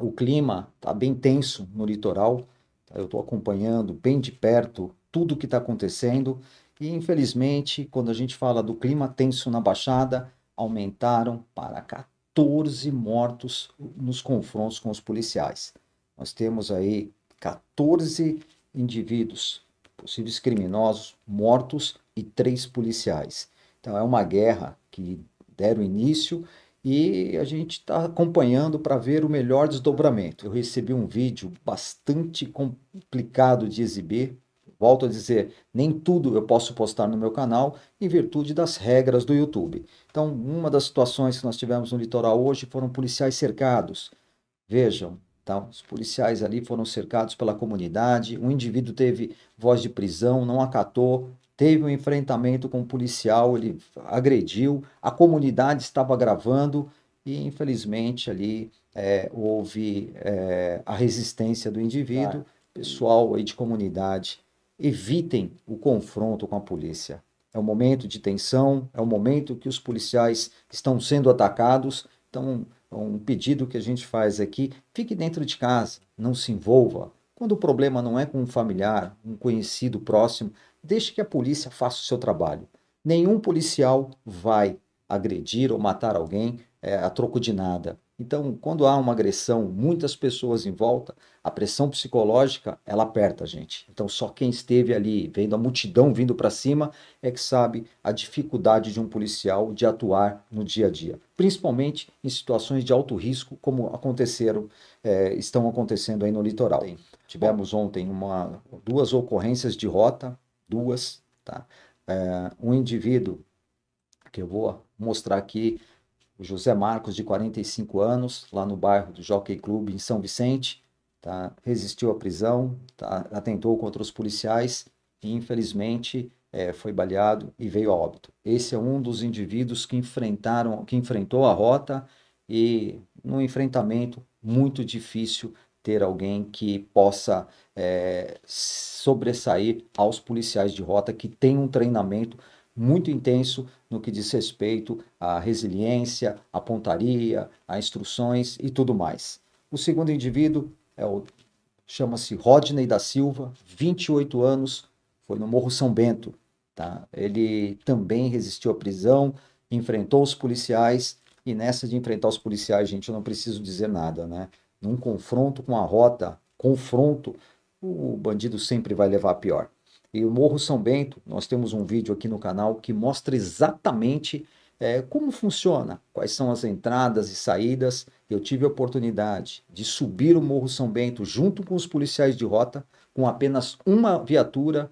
O clima está bem tenso no litoral. Tá? Eu estou acompanhando bem de perto tudo o que está acontecendo. E infelizmente, quando a gente fala do clima tenso na Baixada, aumentaram para 14 mortos nos confrontos com os policiais. Nós temos aí 14 indivíduos, possíveis criminosos, mortos e três policiais. Então é uma guerra que deram início e a gente está acompanhando para ver o melhor desdobramento. Eu recebi um vídeo bastante complicado de exibir. Volto a dizer, nem tudo eu posso postar no meu canal em virtude das regras do YouTube. Então, uma das situações que nós tivemos no litoral hoje foram policiais cercados. Vejam, tá? os policiais ali foram cercados pela comunidade, um indivíduo teve voz de prisão, não acatou, teve um enfrentamento com um policial, ele agrediu, a comunidade estava gravando e infelizmente ali é, houve é, a resistência do indivíduo. Pessoal aí de comunidade, evitem o confronto com a polícia. É um momento de tensão, é um momento que os policiais estão sendo atacados. Então, um pedido que a gente faz aqui: é fique dentro de casa, não se envolva. Quando o problema não é com um familiar, um conhecido próximo, Deixe que a polícia faça o seu trabalho. Nenhum policial vai agredir ou matar alguém é, a troco de nada. Então, quando há uma agressão, muitas pessoas em volta, a pressão psicológica, ela aperta a gente. Então, só quem esteve ali, vendo a multidão vindo para cima, é que sabe a dificuldade de um policial de atuar no dia a dia, principalmente em situações de alto risco, como aconteceram, é, estão acontecendo aí no litoral. Tivemos ontem uma, duas ocorrências de rota duas, tá? É, um indivíduo que eu vou mostrar aqui, o José Marcos, de 45 anos, lá no bairro do Jockey Club, em São Vicente, tá? resistiu à prisão, tá? atentou contra os policiais e, infelizmente, é, foi baleado e veio a óbito. Esse é um dos indivíduos que enfrentaram, que enfrentou a rota e num enfrentamento muito difícil ter alguém que possa é, sobressair aos policiais de rota que tem um treinamento muito intenso no que diz respeito à resiliência, à pontaria, a instruções e tudo mais. O segundo indivíduo é o chama-se Rodney da Silva, 28 anos, foi no Morro São Bento, tá? Ele também resistiu à prisão, enfrentou os policiais e nessa de enfrentar os policiais, gente, eu não preciso dizer nada, né? num confronto com a rota, confronto, o bandido sempre vai levar a pior. E o Morro São Bento, nós temos um vídeo aqui no canal que mostra exatamente é, como funciona, quais são as entradas e saídas. Eu tive a oportunidade de subir o Morro São Bento junto com os policiais de rota, com apenas uma viatura,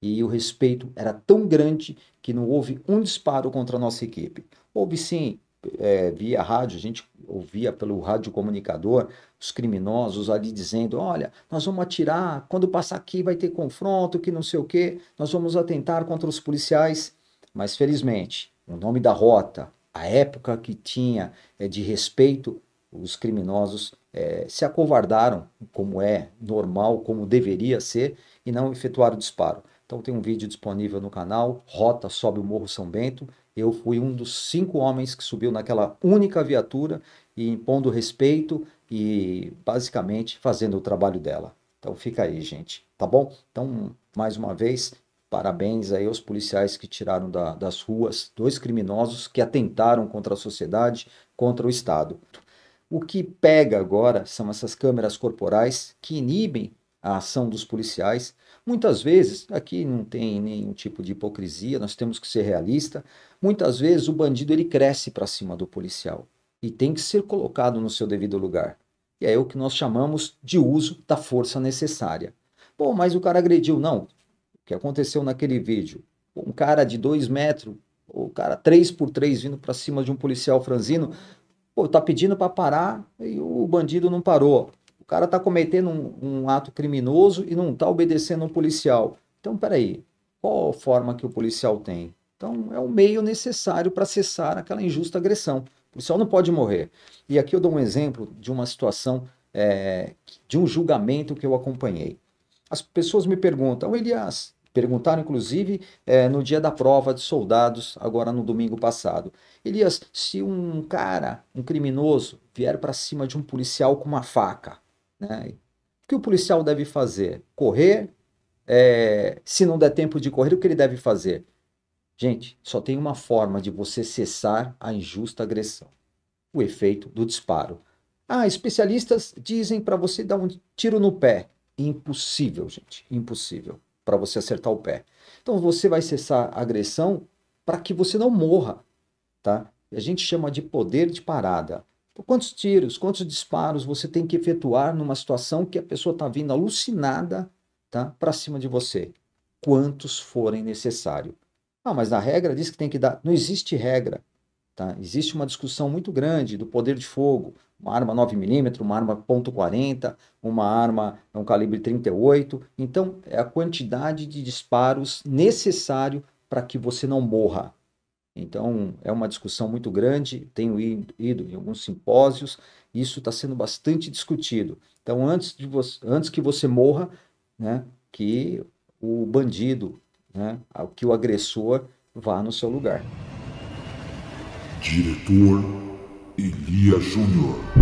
e o respeito era tão grande que não houve um disparo contra a nossa equipe. Houve sim é, via rádio, a gente ouvia pelo rádio comunicador os criminosos ali dizendo: olha, nós vamos atirar, quando passar aqui vai ter confronto, que não sei o quê, nós vamos atentar contra os policiais. Mas felizmente, o nome da rota, a época que tinha é, de respeito, os criminosos é, se acovardaram, como é normal, como deveria ser, e não efetuaram disparo. Então tem um vídeo disponível no canal, Rota Sobe o Morro São Bento, eu fui um dos cinco homens que subiu naquela única viatura e impondo respeito e basicamente fazendo o trabalho dela. Então fica aí, gente, tá bom? Então, mais uma vez, parabéns aí aos policiais que tiraram da, das ruas dois criminosos que atentaram contra a sociedade, contra o Estado. O que pega agora são essas câmeras corporais que inibem a ação dos policiais. Muitas vezes, aqui não tem nenhum tipo de hipocrisia, nós temos que ser realista. Muitas vezes o bandido ele cresce para cima do policial e tem que ser colocado no seu devido lugar. E é o que nós chamamos de uso da força necessária. Bom, mas o cara agrediu, não. O que aconteceu naquele vídeo? Um cara de dois metros, o cara três por três vindo para cima de um policial franzino, pô, tá pedindo para parar e o bandido não parou cara está cometendo um, um, ato criminoso e não está obedecendo um policial. Então, peraí, qual a forma que o policial tem? Então, é o meio necessário para cessar aquela injusta agressão. O policial não pode morrer. E aqui eu dou um exemplo de uma situação, é, de um julgamento que eu acompanhei. As pessoas me perguntam, Elias, perguntaram inclusive é, no dia da prova de soldados, agora no domingo passado. Elias, se um cara, um criminoso, vier para cima de um policial com uma faca, né? O que o policial deve fazer? Correr? É, se não der tempo de correr, o que ele deve fazer? Gente, só tem uma forma de você cessar a injusta agressão: o efeito do disparo. Ah, especialistas dizem para você dar um tiro no pé. Impossível, gente, impossível para você acertar o pé. Então você vai cessar a agressão para que você não morra, tá? A gente chama de poder de parada quantos tiros, quantos disparos você tem que efetuar numa situação que a pessoa está vindo alucinada tá, para cima de você? Quantos forem necessário. Ah, mas na regra diz que tem que dar. Não existe regra. Tá? Existe uma discussão muito grande do poder de fogo, uma arma 9mm, uma arma .40, uma arma é um calibre 38. Então, é a quantidade de disparos necessário para que você não morra. Então, é uma discussão muito grande. Tenho ido em alguns simpósios, isso está sendo bastante discutido. Então, antes, de você, antes que você morra, né, que o bandido, né, que o agressor vá no seu lugar. Diretor Elia Júnior.